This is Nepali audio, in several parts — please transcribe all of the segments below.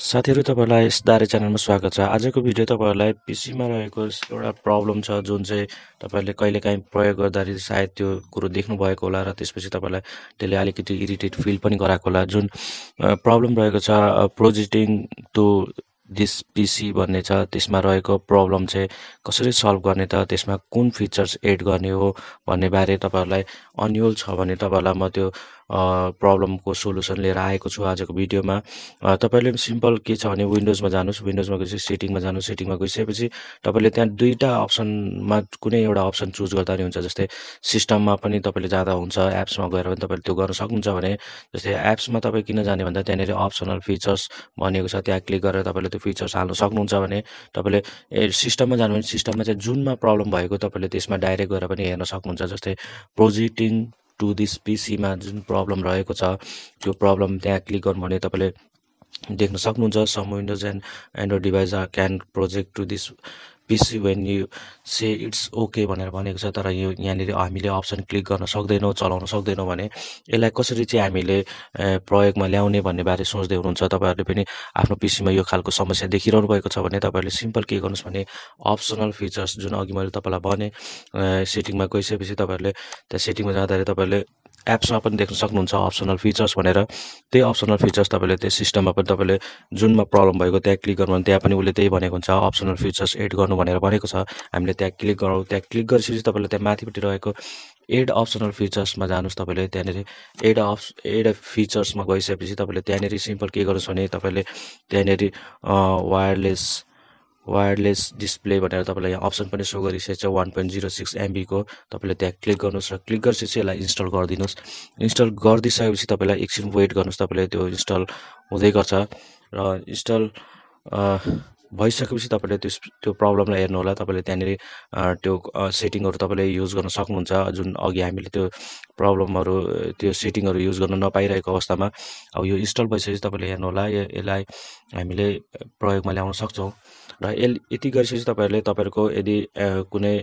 साथीहरू तपाईँहरूलाई यस दारे च्यानलमा स्वागत छ आजको भिडियो तपाईँहरूलाई पिसीमा रहेको एउटा प्रब्लम छ जुन चाहिँ तपाईँहरूले कहिलेकाहीँ प्रयोग गर्दाखेरि सायद त्यो कुरो देख्नुभएको होला र त्यसपछि तपाईँलाई त्यसले अलिकति इरिटेट फिल पनि गराएको होला जुन प्रब्लम रहेको छ प्रोजेक्टिङ टु दिस पिसी भन्ने छ त्यसमा रहेको प्रब्लम चाहिँ कसरी सल्भ गर्ने त त्यसमा कुन फिचर्स एड गर्ने हो भन्ने बारे तपाईँहरूलाई अन्यल छ भने तपाईँहरूलाई म त्यो प्रब्लमको सोल्युसन लिएर आएको छु आजको भिडियोमा तपाईँले सिम्पल के छ भने विन्डोजमा जानुहोस् विन्डोजमा गएपछि सेटिङमा जानुहोस् सेटिङमा गइसकेपछि तपाईँले त्यहाँ दुईवटा अप्सनमा कुनै एउटा अप्सन चुज गर्दा हुन्छ जस्तै सिस्टममा पनि तपाईँले जाँदा हुन्छ एप्समा गएर पनि तपाईँले त्यो गर्न सक्नुहुन्छ भने जस्तै एप्समा तपाईँ किन जाने भन्दा त्यहाँनिर अप्सनल फिचर्स भनेको छ त्यहाँ क्लिक गरेर तपाईँले त्यो फिचर्स हाल्नु सक्नुहुन्छ भने तपाईँले ए सिस्टममा जानु भने सिस्टममा चाहिँ जुनमा प्रब्लम भएको तपाईँले त्यसमा डाइरेक्ट गएर पनि हेर्न सक्नुहुन्छ जस्तै प्रोजेक्टिङ टु दिस पिसीमा जुन प्रब्लम रहेको छ त्यो प्रब्लम त्यहाँ क्लिक गर्नु भने तपाईँले देख्न सक्नुहुन्छ some Windows and Android device are can project to this बेसी when you say it's okay भनेर भनेको छ तर यो यहाँनिर हामीले अप्सन क्लिक गर्न सक्दैनौँ चलाउन सक्दैनौँ भने यसलाई कसरी चाहिँ हामीले प्रयोगमा ल्याउने भन्ने बारे सोच्दै हुनुहुन्छ तपाईँहरूले पनि आफ्नो पिसीमा यो खालको समस्या देखिरहनु भएको छ भने तपाईँहरूले सिम्पल के गर्नुहोस् भने अप्सनल फिचर्स जुन अघि मैले तपाईँलाई भने सेटिङमा गइसकेपछि तपाईँहरूले त्यहाँ सेटिङमा जाँदाखेरि तपाईँहरूले एप्समा पनि देख्न सक्नुहुन्छ अप्सनल फिचर्स भनेर त्यही अप्सनल फिचर्स तपाईँले त्यो सिस्टममा पनि तपाईँले जुनमा प्रब्लम भएको त्यहाँ क्लिक गर्नु भने त्यहाँ पनि उसले त्यही भनेको हुन्छ अप्सनल फिचर्स एड गर्नु भनेर भनेको छ हामीले त्यहाँ क्लिक गरौँ त्यहाँ क्लिक गरिसकेपछि तपाईँले त्यहाँ माथिपट्टि रहेको एड अप्सनल फिचर्समा जानुहोस् तपाईँले त्यहाँनिर एड अप्स एड फिचर्समा गइसकेपछि तपाईँले त्यहाँनिर सिम्पल के गर्नुहोस् भने तपाईँले त्यहाँनिर वायरलेस वायरलेस डिस्प्ले भनेर तपाईँलाई यहाँ अप्सन पनि सो गरिसकेको छ वान पोइन्ट जिरो सिक्स एमबीको तपाईँले त्यहाँ क्लिक गर्नुहोस् र क्लिक गरिसकेपछि यसलाई इन्स्टल गरिदिनुहोस् इन्स्टल गरिदिइसकेपछि तपाईँलाई एकछिन वेट गर्नुहोस् तपाईँले त्यो इन्स्टल हुँदै गर्छ र इन्स्टल भइसकेपछि तपाईँले त्यो त्यो प्रब्लमलाई हेर्नु होला तपाईँले त्यहाँनिर त्यो सेटिङहरू तपाईँले युज गर्न सक्नुहुन्छ जुन अघि हामीले त्यो प्रब्लमहरू त्यो सेटिङहरू युज गर्न नपाइरहेको अवस्थामा अब यो इन्स्टल भइसकेपछि तपाईँले हेर्नु होला यसलाई हामीले प्रयोगमा ल्याउन सक्छौँ र यसले यति गरिसकेपछि तपाईँहरूले तपाईँहरूको यदि कुनै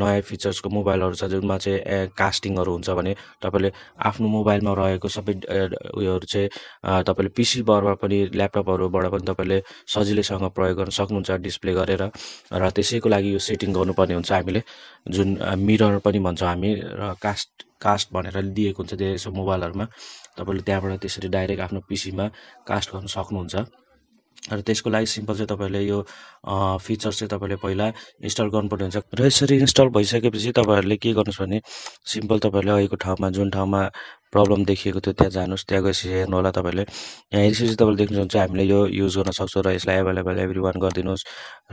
नयाँ फिचर्सको मोबाइलहरू छ जुनमा चाहिँ कास्टिङहरू हुन्छ भने तपाईँले आफ्नो मोबाइलमा रहेको सबै उयोहरू चाहिँ तपाईँले पिसीबाट पनि ल्यापटपहरूबाट पनि तपाईँले सजिलैसँग प्रयोग गर्न सक्नुहुन्छ डिस्प्ले गरेर र त्यसैको लागि यो सेटिङ गर्नुपर्ने हुन्छ हामीले जुन मिरर पनि भन्छौँ हामी र कास्ट कास्ट भनेर दिएको हुन्छ यसो मोबाइलहरूमा तपाईँले त्यहाँबाट त्यसरी डाइरेक्ट आफ्नो पिसीमा कास्ट गर्न सक्नुहुन्छ र त्यसको लागि सिम्पल चाहिँ तपाईँहरूले यो फिचर चाहिँ तपाईँले पहिला इन्स्टल गर्नुपर्ने हुन्छ र यसरी इन्स्टल भइसकेपछि तपाईँहरूले के गर्नुहोस् भने सिम्पल तपाईँहरूले अहिलेको ठाउँमा जुन ठाउँमा प्रब्लम देखिएको थियो त्यहाँ जानुहोस् त्यहाँ गएपछि हेर्नु होला तपाईँले यहाँ चाहिँ तपाईँले देख्नुहुन्छ हामीले यो युज गर्न सक्छौँ र यसलाई एभाइलेबल एभ्री वान गरिदिनुहोस्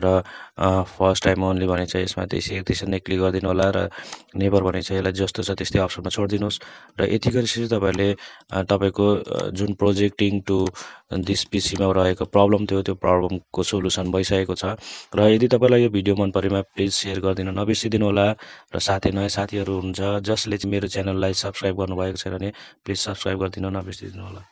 र फर्स्ट टाइम ओन्ली भने चाहिँ यसमा त्यसै त्यसरी नै क्लिक गरिदिनु होला र नेबर भने चाहिँ यसलाई जस्तो छ त्यस्तै अप्सनमा छोडिदिनुहोस् र यति चाहिँ तपाईँहरूले तपाईँको जुन प्रोजेक्टिङ टु दिस पिसीमा रहेको प्रब्लम थियो त्यो प्रब्लमको सोल्युसन भइसकेको छ र यदि तपाईँलाई यो भिडियो मन परेमा प्लिज सेयर गरिदिनु नबिर्सिदिनु होला र साथै नयाँ साथीहरू हुनुहुन्छ जसले चाहिँ मेरो च्यानललाई सब्सक्राइब गर्नुभएको छैन भने प्लिज सब्सक्राइब गरिदिनु नबिर्सिदिनु होला